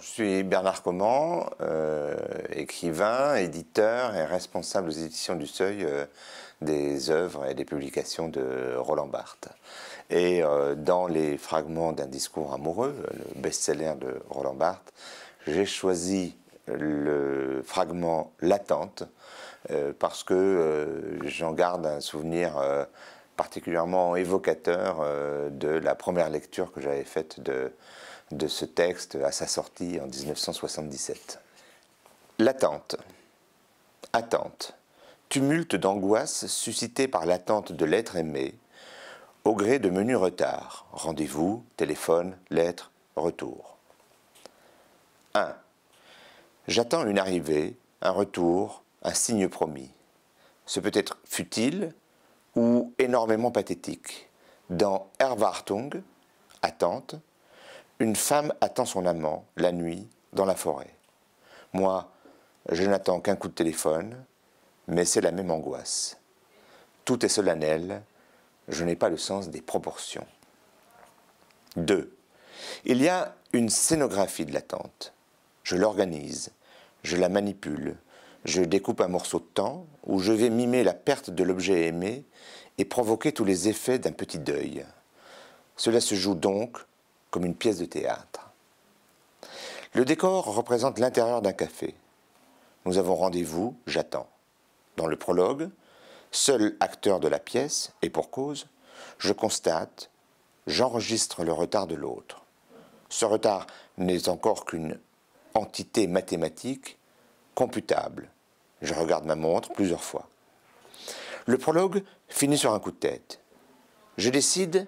je suis Bernard Coman, euh, écrivain, éditeur et responsable aux éditions du Seuil euh, des œuvres et des publications de Roland Barthes. Et euh, dans les fragments d'un discours amoureux, le best-seller de Roland Barthes, j'ai choisi le fragment L'attente parce que j'en garde un souvenir particulièrement évocateur de la première lecture que j'avais faite de de ce texte à sa sortie en 1977. L'attente. Attente. Tumulte d'angoisse suscité par l'attente de l'être aimé, au gré de menus retards, rendez-vous, téléphone, lettre, retour. 1. J'attends une arrivée, un retour, un signe promis. Ce peut être futile ou énormément pathétique. Dans Erwartung, attente, une femme attend son amant, la nuit, dans la forêt. Moi, je n'attends qu'un coup de téléphone, mais c'est la même angoisse. Tout est solennel, je n'ai pas le sens des proportions. 2. Il y a une scénographie de l'attente. Je l'organise, je la manipule, je découpe un morceau de temps où je vais mimer la perte de l'objet aimé et provoquer tous les effets d'un petit deuil. Cela se joue donc comme une pièce de théâtre. Le décor représente l'intérieur d'un café. Nous avons rendez-vous, j'attends. Dans le prologue, seul acteur de la pièce, et pour cause, je constate, j'enregistre le retard de l'autre. Ce retard n'est encore qu'une entité mathématique computable. Je regarde ma montre plusieurs fois. Le prologue finit sur un coup de tête. Je décide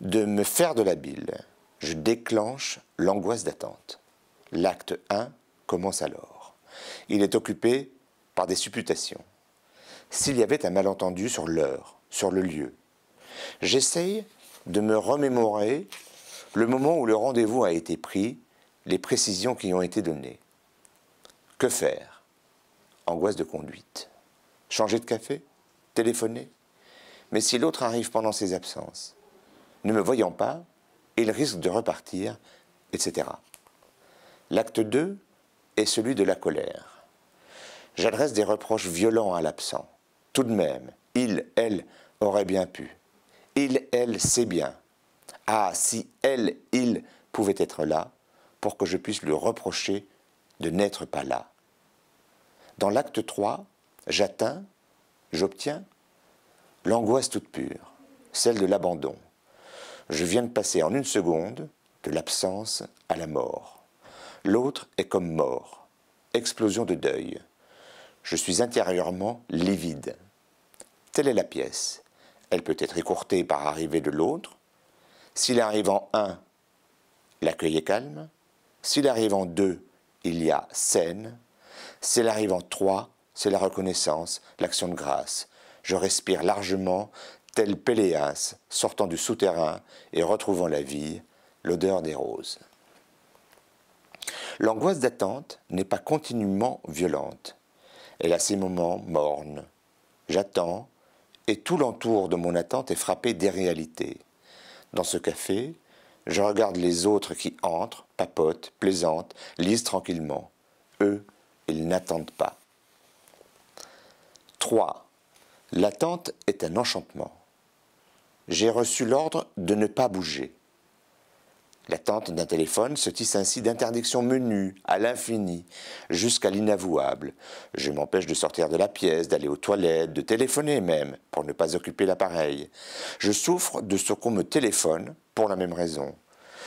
de me faire de la bile je déclenche l'angoisse d'attente. L'acte 1 commence alors. Il est occupé par des supputations. S'il y avait un malentendu sur l'heure, sur le lieu, j'essaye de me remémorer le moment où le rendez-vous a été pris, les précisions qui ont été données. Que faire Angoisse de conduite. Changer de café Téléphoner Mais si l'autre arrive pendant ses absences, ne me voyant pas, il risque de repartir, etc. L'acte 2 est celui de la colère. J'adresse des reproches violents à l'absent. Tout de même, il, elle, aurait bien pu. Il, elle, sait bien. Ah, si elle, il pouvait être là, pour que je puisse lui reprocher de n'être pas là. Dans l'acte 3, j'atteins, j'obtiens l'angoisse toute pure, celle de l'abandon. Je viens de passer en une seconde de l'absence à la mort. L'autre est comme mort, explosion de deuil. Je suis intérieurement livide. Telle est la pièce. Elle peut être écourtée par l'arrivée de l'autre. S'il arrive en un, l'accueil est calme. S'il arrive en deux, il y a scène. S'il arrive en trois, c'est la reconnaissance, l'action de grâce. Je respire largement, tel Péléas sortant du souterrain et retrouvant la vie, l'odeur des roses. L'angoisse d'attente n'est pas continuellement violente. Elle a ses moments mornes. J'attends, et tout l'entour de mon attente est frappé des réalités. Dans ce café, je regarde les autres qui entrent, papotent, plaisantent, lisent tranquillement. Eux, ils n'attendent pas. 3. L'attente est un enchantement. J'ai reçu l'ordre de ne pas bouger. L'attente d'un téléphone se tisse ainsi d'interdictions menues, à l'infini, jusqu'à l'inavouable. Je m'empêche de sortir de la pièce, d'aller aux toilettes, de téléphoner même, pour ne pas occuper l'appareil. Je souffre de ce qu'on me téléphone, pour la même raison.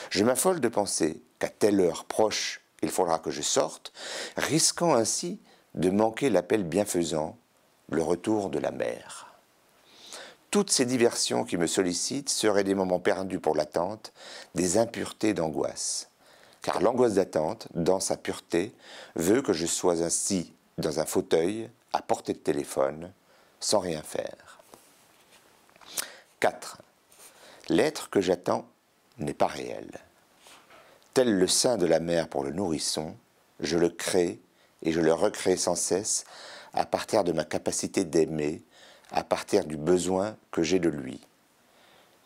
Je m'affole de penser qu'à telle heure proche, il faudra que je sorte, risquant ainsi de manquer l'appel bienfaisant, le retour de la mère. Toutes ces diversions qui me sollicitent seraient des moments perdus pour l'attente, des impuretés d'angoisse. Car l'angoisse d'attente, dans sa pureté, veut que je sois ainsi dans un fauteuil, à portée de téléphone, sans rien faire. 4. L'être que j'attends n'est pas réel. Tel le sein de la mère pour le nourrisson, je le crée et je le recrée sans cesse à partir de ma capacité d'aimer à partir du besoin que j'ai de lui.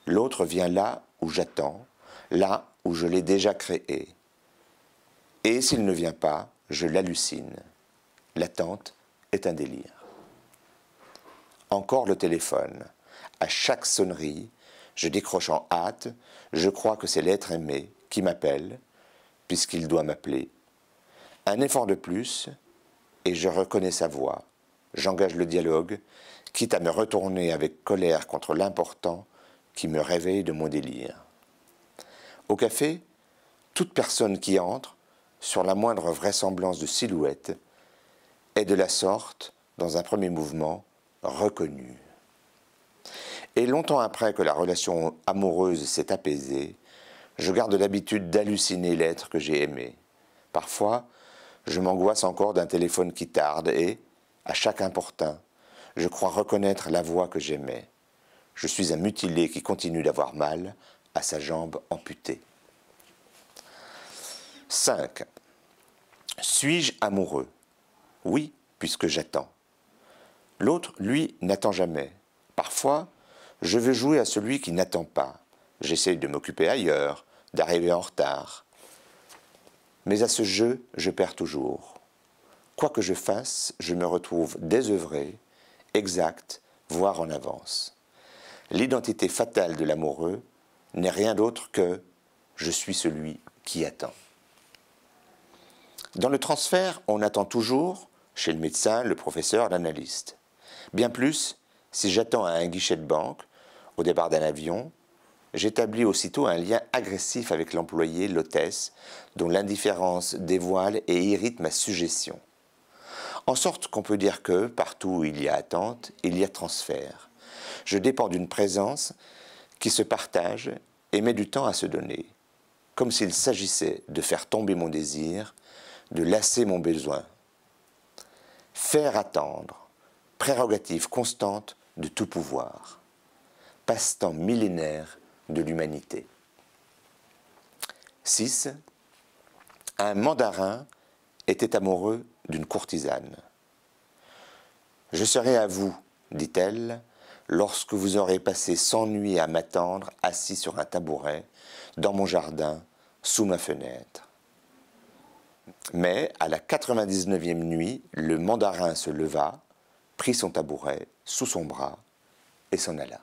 L'autre vient là où j'attends, là où je l'ai déjà créé. Et s'il ne vient pas, je l'hallucine. L'attente est un délire. Encore le téléphone. À chaque sonnerie, je décroche en hâte, je crois que c'est l'être aimé qui m'appelle, puisqu'il doit m'appeler. Un effort de plus, et je reconnais sa voix j'engage le dialogue, quitte à me retourner avec colère contre l'important qui me réveille de mon délire. Au café, toute personne qui entre, sur la moindre vraisemblance de silhouette, est de la sorte, dans un premier mouvement, reconnue. Et longtemps après que la relation amoureuse s'est apaisée, je garde l'habitude d'halluciner l'être que j'ai aimé. Parfois, je m'angoisse encore d'un téléphone qui tarde et, à chaque importun, je crois reconnaître la voix que j'aimais. Je suis un mutilé qui continue d'avoir mal à sa jambe amputée. 5. Suis-je amoureux Oui, puisque j'attends. L'autre, lui, n'attend jamais. Parfois, je veux jouer à celui qui n'attend pas. J'essaye de m'occuper ailleurs, d'arriver en retard. Mais à ce jeu, je perds toujours quoi que je fasse, je me retrouve désœuvré, exact, voire en avance. L'identité fatale de l'amoureux n'est rien d'autre que je suis celui qui attend. Dans le transfert, on attend toujours, chez le médecin, le professeur, l'analyste. Bien plus, si j'attends à un guichet de banque, au départ d'un avion, j'établis aussitôt un lien agressif avec l'employé, l'hôtesse, dont l'indifférence dévoile et irrite ma suggestion. En sorte qu'on peut dire que, partout où il y a attente, il y a transfert. Je dépends d'une présence qui se partage et met du temps à se donner, comme s'il s'agissait de faire tomber mon désir, de lasser mon besoin. Faire attendre, prérogative constante de tout pouvoir, passe-temps millénaire de l'humanité. 6. Un mandarin était amoureux d'une courtisane. Je serai à vous, dit-elle, lorsque vous aurez passé cent nuits à m'attendre assis sur un tabouret, dans mon jardin, sous ma fenêtre. Mais à la 99e nuit, le mandarin se leva, prit son tabouret sous son bras et s'en alla.